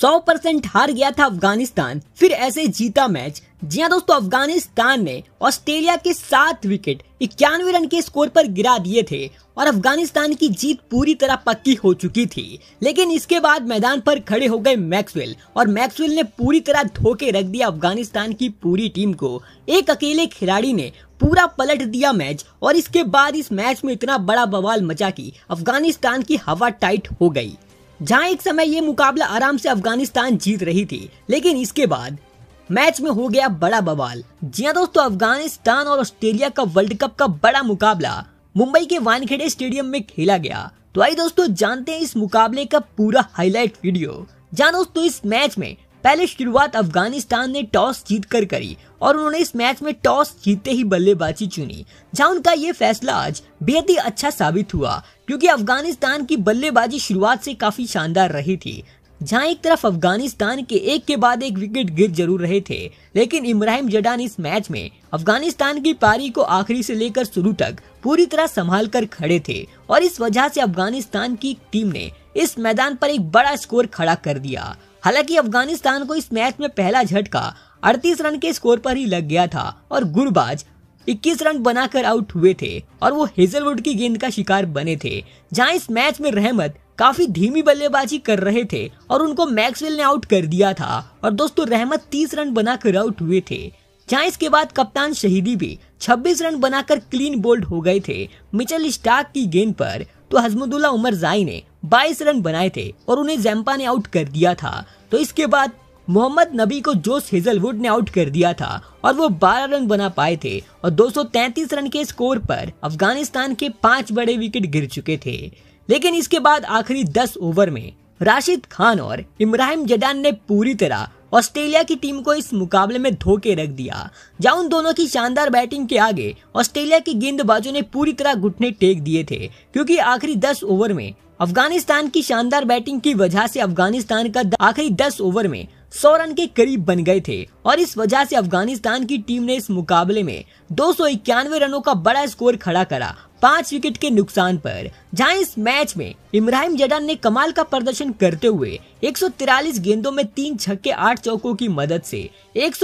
सौ परसेंट हार गया था अफगानिस्तान फिर ऐसे जीता मैच जी हाँ दोस्तों अफगानिस्तान ने ऑस्ट्रेलिया के सात विकेट इक्यानवे रन के स्कोर पर गिरा दिए थे और अफगानिस्तान की जीत पूरी तरह पक्की हो चुकी थी लेकिन इसके बाद मैदान पर खड़े हो गए मैक्सवेल और मैक्सवेल ने पूरी तरह धोखे रख दिया अफगानिस्तान की पूरी टीम को एक अकेले खिलाड़ी ने पूरा पलट दिया मैच और इसके बाद इस मैच में इतना बड़ा बवाल मचा की अफगानिस्तान की हवा टाइट हो गयी जहां एक समय ये मुकाबला आराम से अफगानिस्तान जीत रही थी लेकिन इसके बाद मैच में हो गया बड़ा बवाल जी हाँ दोस्तों अफगानिस्तान और ऑस्ट्रेलिया का वर्ल्ड कप का बड़ा मुकाबला मुंबई के वानखेड़े स्टेडियम में खेला गया तो आई दोस्तों जानते हैं इस मुकाबले का पूरा हाईलाइट वीडियो जहाँ दोस्तों इस मैच में पहले शुरुआत अफगानिस्तान ने टॉस जीत कर करी और उन्होंने इस मैच में टॉस जीतते ही बल्लेबाजी चुनी जहां उनका ये फैसला आज बेहद ही अच्छा साबित हुआ क्योंकि अफगानिस्तान की बल्लेबाजी शुरुआत से काफी शानदार रही थी जहां एक तरफ अफगानिस्तान के एक के बाद एक विकेट गिर जरूर रहे थे लेकिन इब्राहिम जडा ने इस मैच में अफगानिस्तान की पारी को आखिरी से लेकर शुरू तक पूरी तरह संभाल कर खड़े थे और इस वजह से अफगानिस्तान की टीम ने इस मैदान पर एक बड़ा स्कोर खड़ा कर दिया हालांकि अफगानिस्तान को इस मैच में पहला झटका 38 रन के स्कोर पर ही लग गया था और गुरबाज 21 रन बनाकर आउट हुए थे और वो हेजलवुड की गेंद का शिकार बने थे जहां इस मैच में रहमत काफी धीमी बल्लेबाजी कर रहे थे और उनको मैक्सवेल ने आउट कर दिया था और दोस्तों रहमत 30 रन बनाकर आउट हुए थे जहां इसके बाद कप्तान शहीदी भी 26 रन बनाकर क्लीन बोल्ड हो गए थे मिचल स्टाक की गेंद पर तो हजमुदुल्ला उमर जाई ने बाईस रन बनाए थे और उन्हें जैम्पा ने आउट कर दिया था तो इसके बाद मोहम्मद नबी को जोस हेजलवुड ने आउट कर दिया था और वो 12 रन बना पाए थे और 233 रन के स्कोर पर अफगानिस्तान के पांच बड़े विकेट गिर चुके थे लेकिन इसके बाद आखिरी 10 ओवर में राशिद खान और इब्राहिम जडान ने पूरी तरह ऑस्ट्रेलिया की टीम को इस मुकाबले में धोके रख दिया जहां उन दोनों की शानदार बैटिंग के आगे ऑस्ट्रेलिया के गेंदबाजों ने पूरी तरह घुटने टेक दिए थे क्योंकि आखिरी दस ओवर में अफगानिस्तान की शानदार बैटिंग की वजह से अफगानिस्तान का आखिरी दस ओवर में सौ रन के करीब बन गए थे और इस वजह से अफगानिस्तान की टीम ने इस मुकाबले में दो रनों का बड़ा स्कोर खड़ा करा पांच विकेट के नुकसान पर जहां इस मैच में इब्राहिम जडान ने कमाल का प्रदर्शन करते हुए 143 गेंदों में तीन छक्के आठ चौकों की मदद से एक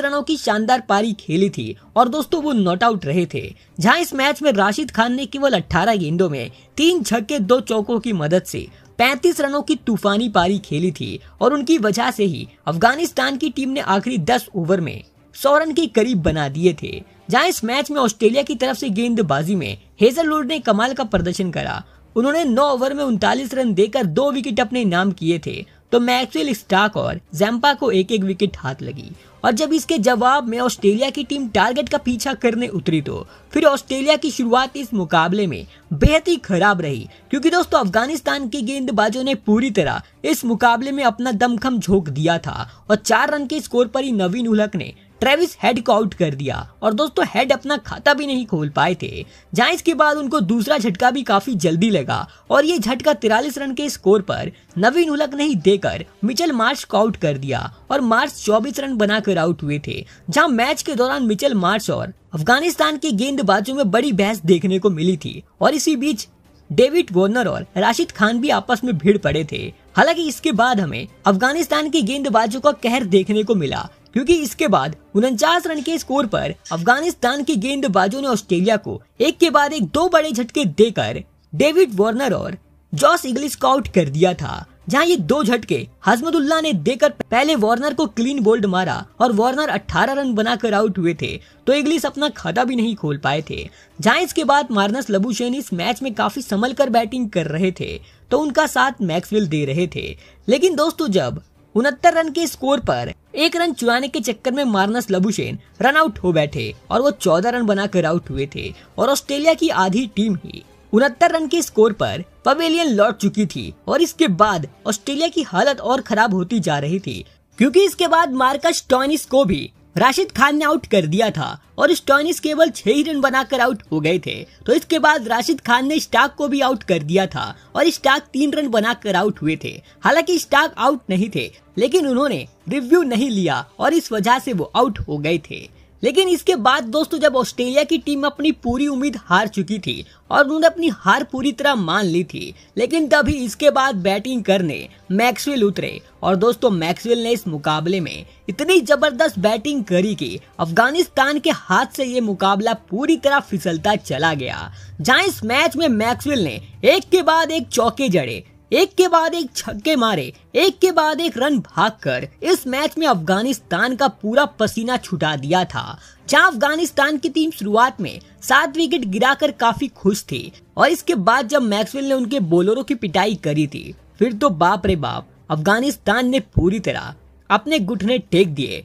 रनों की शानदार पारी खेली थी और दोस्तों वो नॉट आउट रहे थे जहां इस मैच में राशिद खान ने केवल 18 गेंदों में तीन छक्के दो चौकों की मदद से 35 रनों की तूफानी पारी खेली थी और उनकी वजह से ही अफगानिस्तान की टीम ने आखिरी 10 ओवर में सौ रन के करीब बना दिए थे जहां इस मैच में ऑस्ट्रेलिया की तरफ से गेंदबाजी में हेजलवुड ने कमाल का प्रदर्शन करा उन्होंने 9 ओवर में उनतालीस रन देकर दो विकेट अपने नाम किए थे तो मैक्सवेल स्टार्क और जैम्पा को एक एक विकेट हाथ लगी और जब इसके जवाब में ऑस्ट्रेलिया की टीम टारगेट का पीछा करने उतरी तो फिर ऑस्ट्रेलिया की शुरुआत इस मुकाबले में बेहद ही खराब रही क्योंकि दोस्तों अफगानिस्तान के गेंदबाजों ने पूरी तरह इस मुकाबले में अपना दमखम झोंक दिया था और चार रन के स्कोर पर ही नवीन उलक ने ट्रेविस हेड को आउट कर दिया और दोस्तों हेड अपना खाता भी नहीं खोल पाए थे जहां इसके बाद उनको दूसरा झटका भी काफी जल्दी लगा और ये झटका तिरालीस रन के स्कोर पर नवीन उलक नहीं देकर मिचल मार्च को आउट कर दिया और मार्च चौबीस रन बनाकर आउट हुए थे जहाँ मैच के दौरान मिचल मार्च और अफगानिस्तान के गेंदबाजों में बड़ी बहस देखने को मिली थी और इसी बीच डेविड वॉर्नर और राशिद खान भी आपस में भीड़ पड़े थे हालांकि इसके बाद हमें अफगानिस्तान के गेंदबाजों का कहर देखने को मिला क्योंकि इसके बाद उनचास रन के स्कोर पर अफगानिस्तान के गेंदबाजों ने ऑस्ट्रेलिया को एक के बाद एक दो बड़े झटके देकर डेविड वार्नर और जॉस इग्लिस को आउट कर दिया था जहां ये दो झटके हजमतुल्ला ने देकर पहले वार्नर को क्लीन बोल्ड मारा और वार्नर 18 रन बनाकर आउट हुए थे तो इग्लिस अपना खाता भी नहीं खोल पाए थे जहां इसके बाद मार्नस लबुशेन इस मैच में काफी संभल कर बैटिंग कर रहे थे तो उनका साथ मैक्सवेल दे रहे थे लेकिन दोस्तों जब उनहत्तर रन के स्कोर पर एक रन चुराने के चक्कर में मार्नस लबुशेन रन आउट हो बैठे और वो चौदह रन बनाकर आउट हुए थे और ऑस्ट्रेलिया की आधी टीम ही उनहत्तर रन के स्कोर पर पवेलियन लौट चुकी थी और इसके बाद ऑस्ट्रेलिया की हालत और खराब होती जा रही थी क्योंकि इसके बाद मार्कस टॉनिस को भी राशिद खान ने आउट कर दिया था और स्टॉनिस केवल छह ही रन बनाकर आउट हो गए थे तो इसके बाद राशिद खान ने स्टाक को भी आउट कर दिया था और स्टाक तीन रन बनाकर आउट हुए थे हालांकि स्टाक आउट नहीं थे लेकिन उन्होंने रिव्यू नहीं लिया और इस वजह से वो आउट हो गए थे लेकिन इसके बाद दोस्तों जब ऑस्ट्रेलिया की टीम अपनी पूरी उम्मीद हार चुकी थी और उन्होंने अपनी हार पूरी तरह मान ली थी लेकिन तभी इसके बाद बैटिंग करने मैक्सवेल उतरे और दोस्तों मैक्सवेल ने इस मुकाबले में इतनी जबरदस्त बैटिंग करी कि अफगानिस्तान के हाथ से ये मुकाबला पूरी तरह फिसलता चला गया जहां इस मैच में मैक्सवेल ने एक के बाद एक चौके जड़े एक के बाद एक छक्के मारे एक के बाद एक रन भागकर इस मैच में अफगानिस्तान का पूरा पसीना छुटा दिया था जहां अफगानिस्तान की टीम शुरुआत में सात विकेट गिराकर काफी खुश थी और इसके बाद जब मैक्सवेल ने उनके बोलरों की पिटाई करी थी फिर तो बाप रे बाप अफगानिस्तान ने पूरी तरह अपने घुटने टेक दिए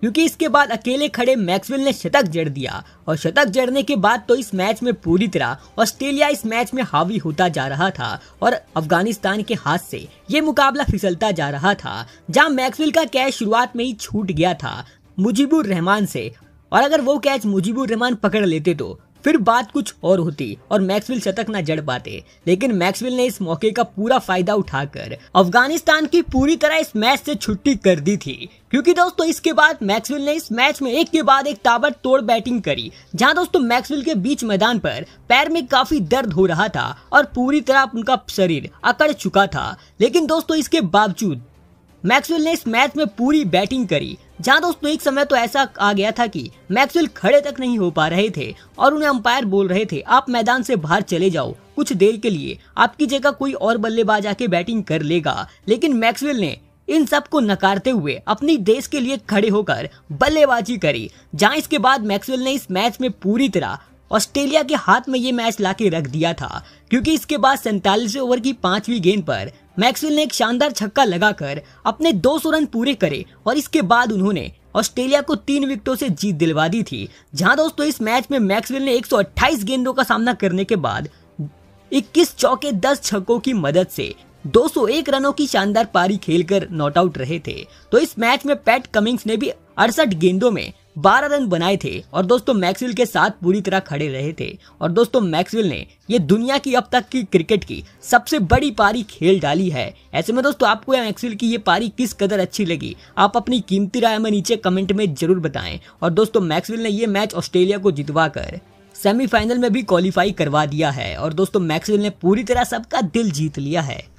क्योंकि इसके बाद अकेले खड़े मैक्सवेल ने शतक जड़ दिया और शतक जड़ने के बाद तो इस मैच में पूरी तरह ऑस्ट्रेलिया इस मैच में हावी होता जा रहा था और अफगानिस्तान के हाथ से ये मुकाबला फिसलता जा रहा था जहां मैक्सवेल का कैच शुरुआत में ही छूट गया था मुजीबुर रहमान से और अगर वो कैच मुजीबुर रहमान पकड़ लेते तो फिर बात कुछ और होती और मैक्सविल शतक न जड़ पाते लेकिन मैक्सविल ने इस मौके का पूरा फायदा उठाकर अफगानिस्तान की पूरी तरह इस मैच से छुट्टी कर दी थी क्योंकि दोस्तों इसके बाद मैक्सविल ने इस मैच में एक के बाद एक ताबड़तोड़ बैटिंग करी जहां दोस्तों मैक्सविल के बीच मैदान पर पैर में काफी दर्द हो रहा था और पूरी तरह उनका शरीर अकड़ चुका था लेकिन दोस्तों इसके बावजूद मैक्सवेल ने इस मैच में पूरी बैटिंग करी जहां दोस्तों एक समय तो ऐसा आ गया था कि मैक्सवेल खड़े तक नहीं हो पा रहे थे और उन्हें अंपायर बोल रहे थे आप मैदान से बाहर चले जाओ कुछ देर के लिए आपकी जगह कोई और बल्लेबाज आके बैटिंग कर लेगा लेकिन मैक्सवेल ने इन सब को नकारते हुए अपनी देश के लिए खड़े होकर बल्लेबाजी करी जहाँ इसके बाद मैक्सवेल ने इस मैच में पूरी तरह ऑस्ट्रेलिया के हाथ में ये मैच लाके रख दिया था क्योंकि इसके बाद सैतालीस ओवर की पांचवी गेंद पर मैक्सवेल ने एक शानदार छक्का लगाकर अपने दो सौ रन पूरे करे और इसके बाद उन्होंने ऑस्ट्रेलिया को तीन विकेटों से जीत दिलवा दी थी जहां दोस्तों इस मैच में मैक्सवेल ने 128 गेंदों का सामना करने के बाद 21 चौके 10 छक्कों की मदद से 201 रनों की शानदार पारी खेलकर नॉट आउट रहे थे तो इस मैच में पैट कमिंग्स ने भी अड़सठ गेंदों में 12 रन बनाए थे और दोस्तों मैक्सविल के साथ पूरी तरह खड़े रहे थे और दोस्तों मैक्सविल ने ये दुनिया की अब तक की क्रिकेट की सबसे बड़ी पारी खेल डाली है ऐसे में दोस्तों आपको मैक्सविल की ये पारी किस कदर अच्छी लगी आप अपनी कीमती राय में नीचे कमेंट में जरूर बताएं और दोस्तों मैक्सविल ने ये मैच ऑस्ट्रेलिया को जितवा कर सेमीफाइनल में भी क्वालिफाई करवा दिया है और दोस्तों मैक्सवेल ने पूरी तरह सबका दिल जीत लिया है